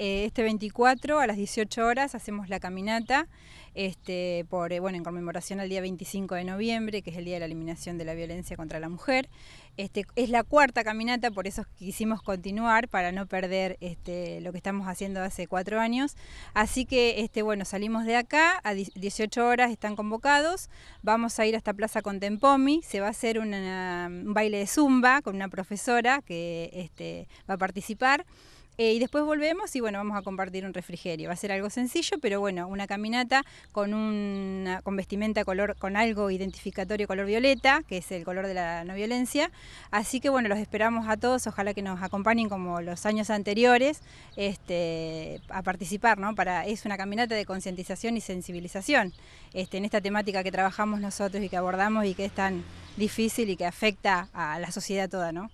Eh, este 24 a las 18 horas hacemos la caminata este, por, eh, en conmemoración al día 25 de noviembre, que es el Día de la Eliminación de la Violencia contra la Mujer. Este, es la cuarta caminata, por eso quisimos continuar, para no perder este, lo que estamos haciendo hace cuatro años. Así que, este, bueno, salimos de acá, a 18 horas están convocados, vamos a ir a esta Plaza Contempomi, se va a hacer un baile de zumba con una profesora que este, va a participar. Eh, y después volvemos y bueno, vamos a compartir un refrigerio. Va a ser algo sencillo, pero bueno, una caminata con una con vestimenta color, con algo identificatorio color violeta, que es el color de la no violencia. Así que bueno, los esperamos a todos, ojalá que nos acompañen como los años anteriores, este, a participar, ¿no? Para, es una caminata de concientización y sensibilización, este, en esta temática que trabajamos nosotros y que abordamos y que es tan difícil y que afecta a la sociedad toda, ¿no?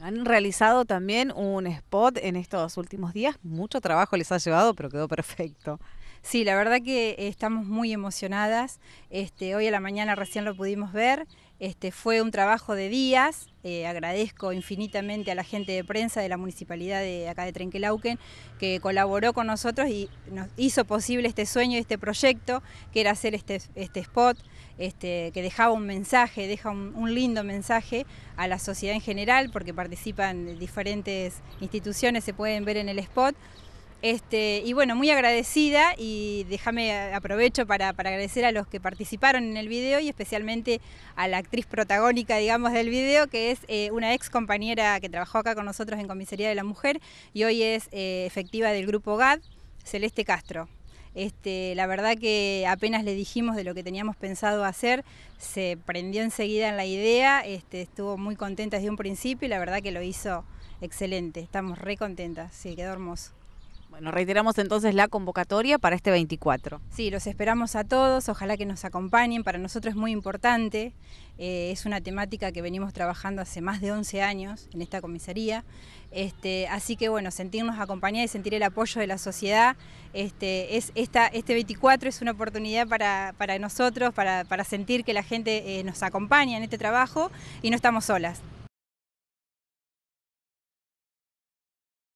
han realizado también un spot en estos últimos días. Mucho trabajo les ha llevado, pero quedó perfecto. Sí, la verdad que eh, estamos muy emocionadas. Este, hoy a la mañana recién lo pudimos ver. Este, fue un trabajo de días, eh, agradezco infinitamente a la gente de prensa de la municipalidad de acá de Trenquelauquen que colaboró con nosotros y nos hizo posible este sueño, este proyecto, que era hacer este, este spot, este, que dejaba un mensaje, deja un, lindo mensaje a la sociedad en general, porque participan diferentes instituciones, se pueden ver en el spot. Este, y bueno, muy agradecida y déjame eh, aprovecho para, agradecer a los que participaron en el video y especialmente a la actriz protagónica, digamos, del video, que es eh, una ex compañera que trabajó acá con nosotros en Comisaría de la Mujer y hoy es eh, efectiva del grupo GAD, Celeste Castro. Este, la verdad que apenas le dijimos de lo que teníamos pensado hacer, se prendió enseguida en la idea, este, estuvo muy contenta desde un principio y la verdad que lo hizo excelente. Estamos re contentas, sí, quedó hermoso. Nos reiteramos entonces la convocatoria para este 24. Sí, los esperamos a todos, ojalá que nos acompañen, para nosotros es muy importante, eh, es una temática que venimos trabajando hace más de 11 años en esta comisaría, este, así que bueno, sentirnos acompañados y sentir el apoyo de la sociedad, este, 24 este es una oportunidad para, nosotros, para, sentir que la gente eh, nos acompaña en este trabajo y no estamos solas.